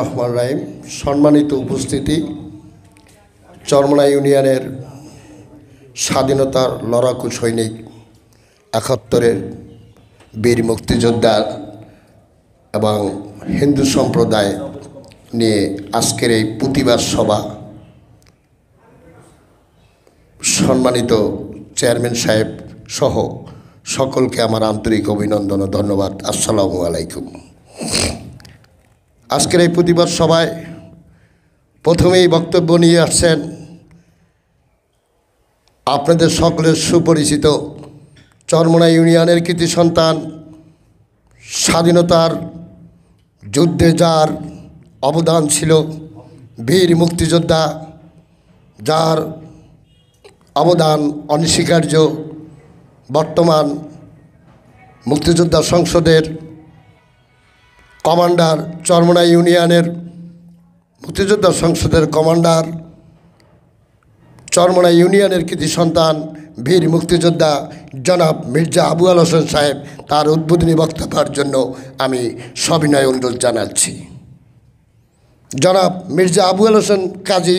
রহমান রাহিম সম্মানিত উপস্থিতি চরমনা ইউনিয়নের স্বাধীনতার লড়াকু সৈনিক একাত্তরের বীর মুক্তিযোদ্ধা এবং হিন্দু সম্প্রদায় নিয়ে আজকের এই প্রতিবাদ সভা সম্মানিত চেয়ারম্যান সাহেব সহ সকলকে আমার আন্তরিক অভিনন্দন ও ধন্যবাদ আসসালামু আলাইকুম আজকের এই প্রতিবাদ সভায় প্রথমেই বক্তব্য নিয়ে আসছেন আপনাদের সকলের সুপরিচিত চরমনা ইউনিয়নের কৃতি সন্তান স্বাধীনতার যুদ্ধে যার অবদান ছিল বীর মুক্তিযোদ্ধা যার অবদান অনস্বীকার্য বর্তমান মুক্তিযোদ্ধা সংসদের কমান্ডার চরমনা ইউনিয়নের মুক্তিযোদ্ধা সংসদের কমান্ডার চরমনা ইউনিয়নের কৃতি সন্তান বীর মুক্তিযোদ্ধা জনাব মির্জা আবু আল হোসেন সাহেব তার উদ্বোধনী বক্তব্যের জন্য আমি সবিনয় অনুরোধ জানাচ্ছি জনাব মির্জা আবু আল হোসেন কাজী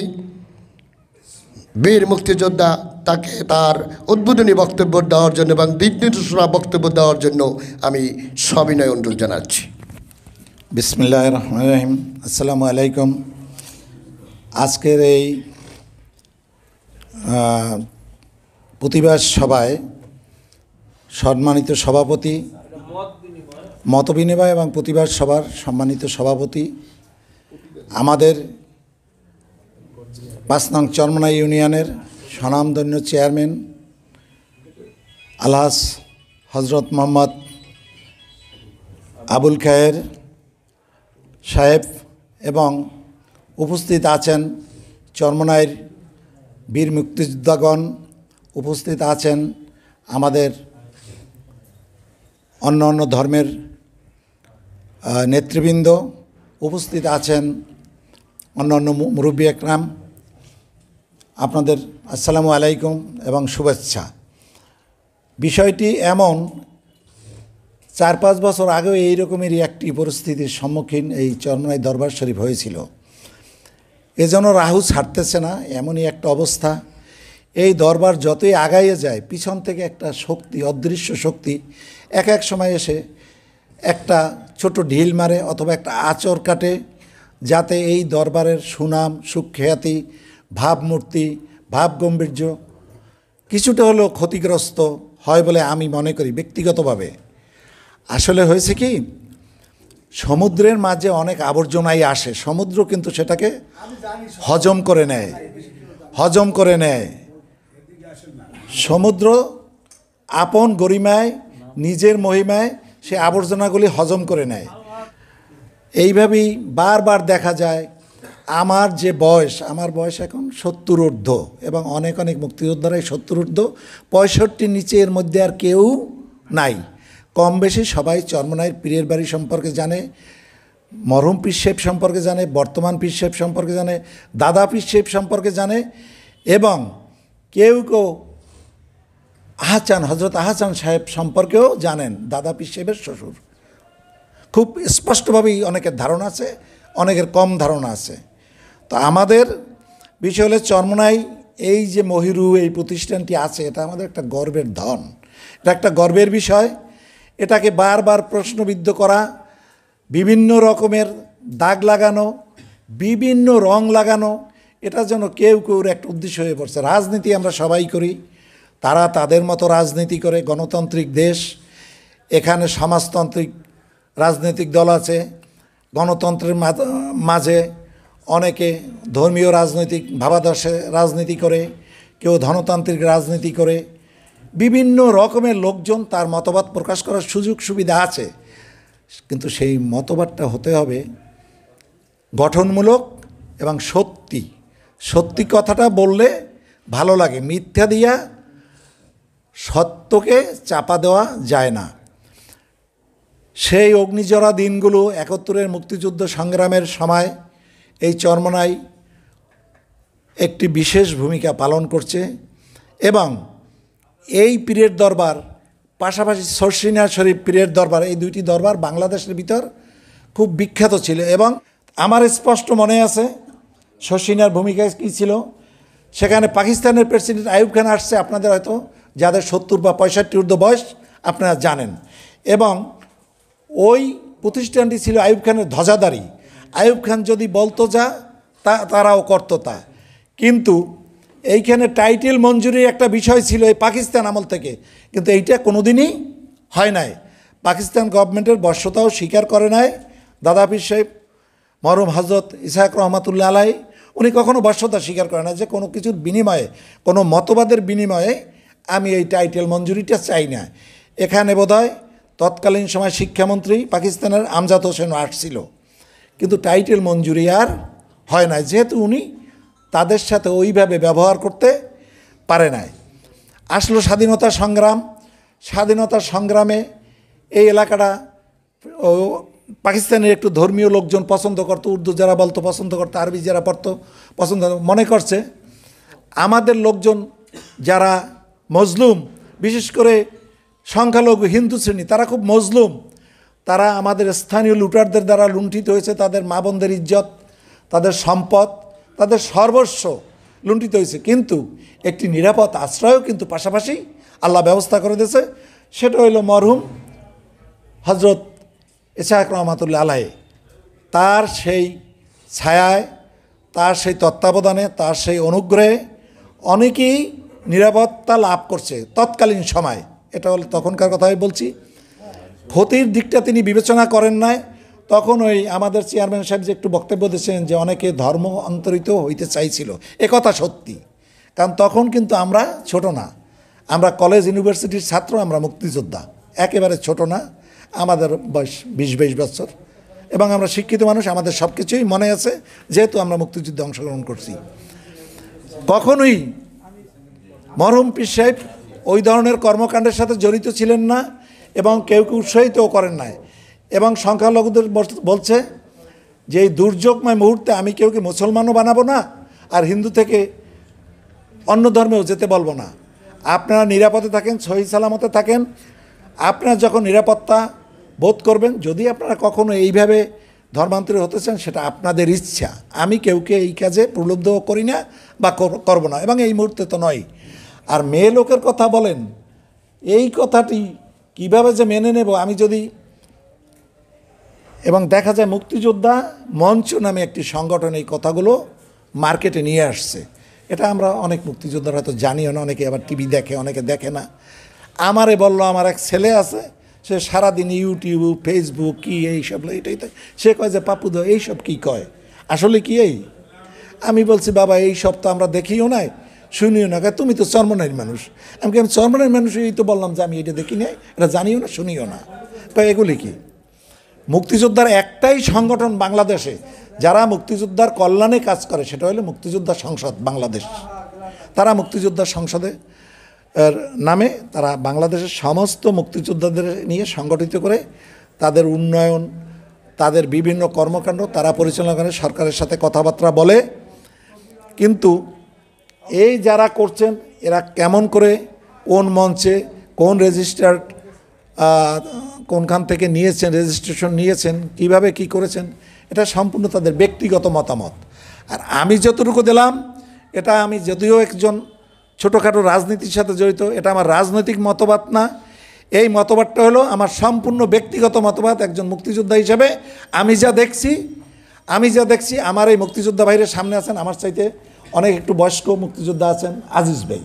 বীর মুক্তিযোদ্ধা তাকে তার উদ্বোধনী বক্তব্য দেওয়ার জন্য এবং দিক নির্দেশনা বক্তব্য দেওয়ার জন্য আমি সবিনয় অনুরোধ জানাচ্ছি বিসমিল্লাহ রহমান রহিম আসসালামু আলাইকুম আজকের এই প্রতিবাদ সভায় সম্মানিত সভাপতি মত বিনিময় এবং প্রতিবাদ সভার সম্মানিত সভাপতি আমাদের পাঁচ নং চরমনা ইউনিয়নের স্বনামধন্য চেয়ারম্যান আলহাস হজরত মোহাম্মদ আবুল খায়ের সাহেব এবং উপস্থিত আছেন চর্মনায়ের বীর মুক্তিযোদ্ধাগণ উপস্থিত আছেন আমাদের অন্য অন্য ধর্মের নেতৃবৃন্দ উপস্থিত আছেন অন্য অন্য মুরব্বী একরাম আপনাদের আসসালামু আলাইকুম এবং শুভেচ্ছা বিষয়টি এমন চার পাঁচ বছর আগেও এই রকমেরই একটি পরিস্থিতির সম্মুখীন এই চরমনাই দরবার শরীফ হয়েছিল এজন্য রাহু ছাড়তেছে না এমনই একটা অবস্থা এই দরবার যতই আগাইয়ে যায় পিছন থেকে একটা শক্তি অদৃশ্য শক্তি এক এক সময় এসে একটা ছোট ঢিল মারে অথবা একটা আচর কাটে যাতে এই দরবারের সুনাম সুখ্যাতি ভাবমূর্তি ভাব কিছুটা হলেও ক্ষতিগ্রস্ত হয় বলে আমি মনে করি ব্যক্তিগতভাবে আসলে হয়েছে কি সমুদ্রের মাঝে অনেক আবর্জনাই আসে সমুদ্র কিন্তু সেটাকে হজম করে নেয় হজম করে নেয় সমুদ্র আপন গরিমায় নিজের মহিমায় সে আবর্জনাগুলি হজম করে নেয় এইভাবেই বারবার দেখা যায় আমার যে বয়স আমার বয়স এখন সত্তর ঊর্ধ্ব এবং অনেক অনেক মুক্তিযোদ্ধারাই সত্তর ঊর্ধ্ব পঁয়ষট্টির নিচে এর মধ্যে আর কেউ নাই কম বেশি সবাই চর্মনায়ের পীরের বাড়ি সম্পর্কে জানে মরম পিসেপ সম্পর্কে জানে বর্তমান পিসেপ সম্পর্কে জানে দাদা পিসেপ সম্পর্কে জানে এবং কেউ কেউ আহাচান হজরত আহাচান সাহেব সম্পর্কেও জানেন দাদা পিসেবের শ্বশুর খুব স্পষ্টভাবেই অনেকের ধারণা আছে অনেকের কম ধারণা আছে তো আমাদের বিষয় হলে চর্মনাই এই যে মহিরু এই প্রতিষ্ঠানটি আছে এটা আমাদের একটা গর্বের ধন এটা একটা গর্বের বিষয় এটাকে বারবার প্রশ্নবিদ্ধ করা বিভিন্ন রকমের দাগ লাগানো বিভিন্ন রং লাগানো এটা যেন কেউ কেউর একটা উদ্দেশ্য হয়ে পড়ছে রাজনীতি আমরা সবাই করি তারা তাদের মতো রাজনীতি করে গণতান্ত্রিক দেশ এখানে সমাজতান্ত্রিক রাজনৈতিক দল আছে গণতন্ত্রের মাঝে অনেকে ধর্মীয় রাজনৈতিক ভাবাদর্শে রাজনীতি করে কেউ ধনতান্ত্রিক রাজনীতি করে বিভিন্ন রকমের লোকজন তার মতবাদ প্রকাশ করার সুযোগ সুবিধা আছে কিন্তু সেই মতবাদটা হতে হবে গঠনমূলক এবং সত্যি সত্যি কথাটা বললে ভালো লাগে মিথ্যা দিয়া সত্যকে চাপা দেওয়া যায় না সেই অগ্নিজরা দিনগুলো একত্তরের মুক্তিযুদ্ধ সংগ্রামের সময় এই চর্মনাই একটি বিশেষ ভূমিকা পালন করছে এবং এই পীরের দরবার পাশাপাশি সরসিনা শরীফ পীরের দরবার এই দুইটি দরবার বাংলাদেশের ভিতর খুব বিখ্যাত ছিল এবং আমার স্পষ্ট মনে আছে শশিনার ভূমিকা কী ছিল সেখানে পাকিস্তানের প্রেসিডেন্ট আইব খান আসছে আপনাদের হয়তো যাদের সত্তর বা পঁয়ষট্টি ঊর্ধ্ব বয়স আপনারা জানেন এবং ওই প্রতিষ্ঠানটি ছিল আইব খানের ধ্বজাদারি আইব খান যদি বলতো যা তা তারাও করতো তা কিন্তু এইখানে টাইটেল মঞ্জুরির একটা বিষয় ছিল এই পাকিস্তান আমল থেকে কিন্তু এইটা কোনো দিনই হয় নাই পাকিস্তান গভর্নমেন্টের বর্ষতাও স্বীকার করে নাই দাদা পীর সাহেব মরম হজরত ইসাহাক রহমাতুল্লা আলাই উনি কখনও বর্ষতা স্বীকার করে না যে কোনো কিছুর বিনিময়ে কোনো মতবাদের বিনিময়ে আমি এই টাইটেল মঞ্জুরিটা চাই না এখানে বোধহয় তৎকালীন সময় শিক্ষামন্ত্রী পাকিস্তানের আমজাদ আর্ট আসছিল কিন্তু টাইটেল মঞ্জুরি আর হয় না যেহেতু উনি তাদের সাথে ওইভাবে ব্যবহার করতে পারে নাই আসলো স্বাধীনতা সংগ্রাম স্বাধীনতা সংগ্রামে এই এলাকাটা ও পাকিস্তানের একটু ধর্মীয় লোকজন পছন্দ করতো উর্দু যারা বলতো পছন্দ করতো আরবি যারা পড়তো পছন্দ মনে করছে আমাদের লোকজন যারা মজলুম বিশেষ করে সংখ্যালঘু হিন্দু শ্রেণী তারা খুব মজলুম তারা আমাদের স্থানীয় লুটারদের দ্বারা লুণ্ঠিত হয়েছে তাদের মা বোনদের ইজ্জত তাদের সম্পদ তাদের সর্বস্ব লুণ্ঠিত হয়েছে কিন্তু একটি নিরাপদ আশ্রয়ও কিন্তু পাশাপাশি আল্লাহ ব্যবস্থা করে দিয়েছে সেটা হইল মরহুম হজরত ইসাহাক রহমাতুল্লা আলাহে তার সেই ছায়ায় তার সেই তত্ত্বাবধানে তার সেই অনুগ্রহে অনেকেই নিরাপত্তা লাভ করছে তৎকালীন সময় এটা হল তখনকার কথা আমি বলছি ক্ষতির দিকটা তিনি বিবেচনা করেন নাই তখন ওই আমাদের চেয়ারম্যান সাহেব যে একটু বক্তব্য দিয়েছেন যে অনেকে ধর্ম অন্তরিত হইতে চাইছিল একথা সত্যি কারণ তখন কিন্তু আমরা ছোট না আমরা কলেজ ইউনিভার্সিটির ছাত্র আমরা মুক্তিযোদ্ধা একেবারে ছোট না আমাদের বয়স বিশ বাইশ বছর এবং আমরা শিক্ষিত মানুষ আমাদের সব কিছুই মনে আছে যেহেতু আমরা মুক্তিযুদ্ধে অংশগ্রহণ করছি কখনোই মরহম পীর সাহেব ওই ধরনের কর্মকাণ্ডের সাথে জড়িত ছিলেন না এবং কেউ কেউ উৎসাহিতও করেন নাই এবং সংখ্যালঘুদের বলছে যে এই দুর্যোগময় মুহূর্তে আমি কেউকে মুসলমানও বানাবো না আর হিন্দু থেকে অন্য ধর্মেও যেতে বলবো না আপনারা নিরাপদে থাকেন সহি সালামতে থাকেন আপনারা যখন নিরাপত্তা বোধ করবেন যদি আপনারা কখনো এইভাবে ধর্মান্তরিত হতে চান সেটা আপনাদের ইচ্ছা আমি কেউকে এই কাজে প্রলুব্ধ করি না বা করব না এবং এই মুহূর্তে তো নয় আর মেয়ে লোকের কথা বলেন এই কথাটি কিভাবে যে মেনে নেব আমি যদি এবং দেখা যায় মুক্তিযোদ্ধা মঞ্চ নামে একটি সংগঠন এই কথাগুলো মার্কেটে নিয়ে আসছে এটা আমরা অনেক মুক্তিযোদ্ধারা হয়তো জানিও না অনেকে আবার টিভি দেখে অনেকে দেখে না আমারে বলল আমার এক ছেলে আছে সে সারাদিন ইউটিউব ফেসবুক কী এইসব এটাই তো সে কয় যে পাপুদ এইসব কী কয় আসলে কি এই আমি বলছি বাবা এই সব তো আমরা দেখিও নাই শুনিও না তুমি তো চর্মনের মানুষ আমি আমি চর্মনের মানুষ এই তো বললাম যে আমি এটা দেখি নাই এটা জানিও না শুনিও না কয় এগুলি কী মুক্তিযোদ্ধার একটাই সংগঠন বাংলাদেশে যারা মুক্তিযোদ্ধার কল্যাণে কাজ করে সেটা হলো মুক্তিযোদ্ধা সংসদ বাংলাদেশ তারা মুক্তিযোদ্ধা সংসদে নামে তারা বাংলাদেশের সমস্ত মুক্তিযোদ্ধাদের নিয়ে সংগঠিত করে তাদের উন্নয়ন তাদের বিভিন্ন কর্মকাণ্ড তারা পরিচালনা করে সরকারের সাথে কথাবার্তা বলে কিন্তু এই যারা করছেন এরা কেমন করে কোন মঞ্চে কোন রেজিস্টার্ড কোনখান থেকে নিয়েছেন রেজিস্ট্রেশন নিয়েছেন কিভাবে কি করেছেন এটা সম্পূর্ণ তাদের ব্যক্তিগত মতামত আর আমি যতটুকু দিলাম এটা আমি যদিও একজন ছোটোখাটো রাজনীতির সাথে জড়িত এটা আমার রাজনৈতিক মতবাদ না এই মতবাদটা হলো আমার সম্পূর্ণ ব্যক্তিগত মতবাদ একজন মুক্তিযোদ্ধা হিসেবে আমি যা দেখছি আমি যা দেখছি আমার এই মুক্তিযোদ্ধা ভাইয়ের সামনে আছেন আমার চাইতে অনেক একটু বয়স্ক মুক্তিযোদ্ধা আছেন আজিজ ভাই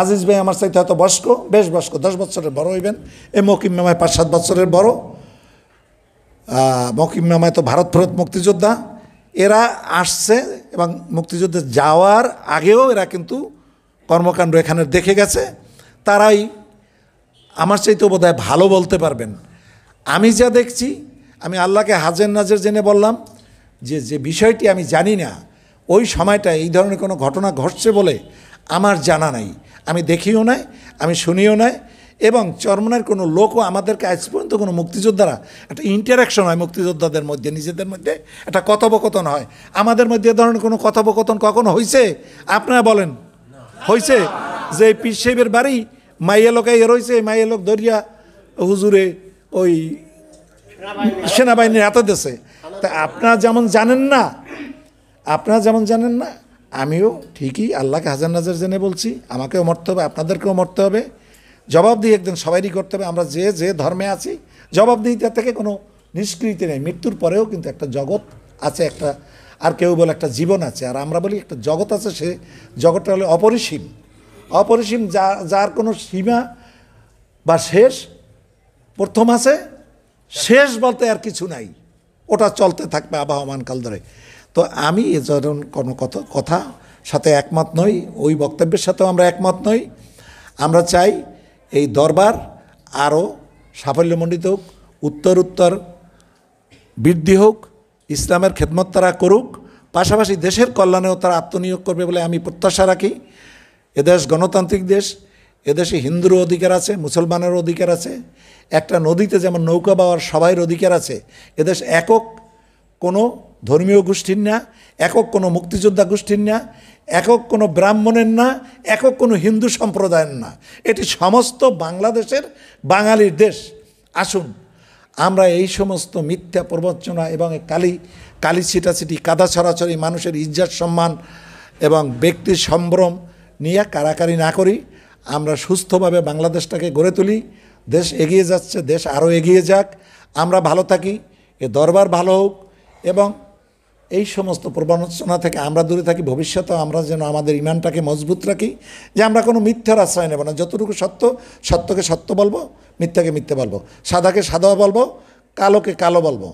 আজিজ ভাই আমার চাইতে হয়তো বয়স্ক বেশ বয়স্ক দশ বছরের বড় হইবেন এ মকিম মামায় পাঁচ সাত বছরের বড় মকিম মামায় তো ভারত ফেরত মুক্তিযোদ্ধা এরা আসছে এবং মুক্তিযুদ্ধে যাওয়ার আগেও এরা কিন্তু কর্মকাণ্ড এখানে দেখে গেছে তারাই আমার তো বোধ ভালো বলতে পারবেন আমি যা দেখছি আমি আল্লাহকে হাজের নাজের জেনে বললাম যে যে বিষয়টি আমি জানি না ওই সময়টা এই ধরনের কোনো ঘটনা ঘটছে বলে আমার জানা নাই আমি দেখিও নাই আমি শুনিও নাই এবং চরমনার কোনো লোকও আমাদেরকে আজ পর্যন্ত কোনো মুক্তিযোদ্ধারা একটা ইন্টারাকশন হয় মুক্তিযোদ্ধাদের মধ্যে নিজেদের মধ্যে একটা কথোপকথন হয় আমাদের মধ্যে এ ধরনের কোনো কথোপকথন কখনো হয়েছে আপনারা বলেন হয়েছে যে পীর সাহেবের বাড়ি মাইয়া লোক রয়েছে মাইয়া লোক দরিয়া হুজুরে ওই সেনাবাহিনীর এত দেশে তা আপনারা যেমন জানেন না আপনারা যেমন জানেন না আমিও ঠিকই আল্লাহকে হাজার নাজার জেনে বলছি আমাকেও মরতে হবে আপনাদেরকেও মরতে হবে জবাব দিয়ে একদিন সবাইই করতে হবে আমরা যে যে ধর্মে আছি জবাব তার থেকে কোনো নিষ্কৃতি নেই মৃত্যুর পরেও কিন্তু একটা জগৎ আছে একটা আর কেউ বলে একটা জীবন আছে আর আমরা বলি একটা জগৎ আছে সে জগৎটা হলো অপরিসীম অপরিসীম যা যার কোনো সীমা বা শেষ প্রথম আছে শেষ বলতে আর কিছু নাই ওটা চলতে থাকবে আবহমান কাল ধরে তো আমি এ ধরন কোনো কথা কথা সাথে একমত নই ওই বক্তব্যের সাথেও আমরা একমত নই আমরা চাই এই দরবার আরও সাফল্যমণ্ডিত হোক উত্তর উত্তর বৃদ্ধি হোক ইসলামের খেদমত তারা করুক পাশাপাশি দেশের কল্যাণেও তারা আত্মনিয়োগ করবে বলে আমি প্রত্যাশা রাখি এদেশ গণতান্ত্রিক দেশ এদেশে হিন্দুরও অধিকার আছে মুসলমানেরও অধিকার আছে একটা নদীতে যেমন নৌকা বাওয়ার সবাইয়ের অধিকার আছে এদেশ একক কোনো ধর্মীয় গোষ্ঠীর না একক কোনো মুক্তিযোদ্ধা গোষ্ঠীর না একক কোনো ব্রাহ্মণের না একক কোনো হিন্দু সম্প্রদায়ের না এটি সমস্ত বাংলাদেশের বাঙালির দেশ আসুন আমরা এই সমস্ত মিথ্যা প্রবঞ্চনা এবং কালি কালি ছিটাছিটি কাদা ছড়াছড়ি মানুষের ইজ্জাত সম্মান এবং ব্যক্তির সম্ভ্রম নিয়ে কারাকারি না করি আমরা সুস্থভাবে বাংলাদেশটাকে গড়ে তুলি দেশ এগিয়ে যাচ্ছে দেশ আরও এগিয়ে যাক আমরা ভালো থাকি এ দরবার ভালো হোক এবং এই সমস্ত প্রবঞ্চনা থেকে আমরা দূরে থাকি ভবিষ্যতে আমরা যেন আমাদের ইমানটাকে মজবুত রাখি যে আমরা কোনো মিথ্যার আশ্রয় নেব না যতটুকু সত্য সত্যকে সত্য বলবো মিথ্যাকে মিথ্যে বলবো সাদাকে সাদা বলবো কালোকে কালো বলবো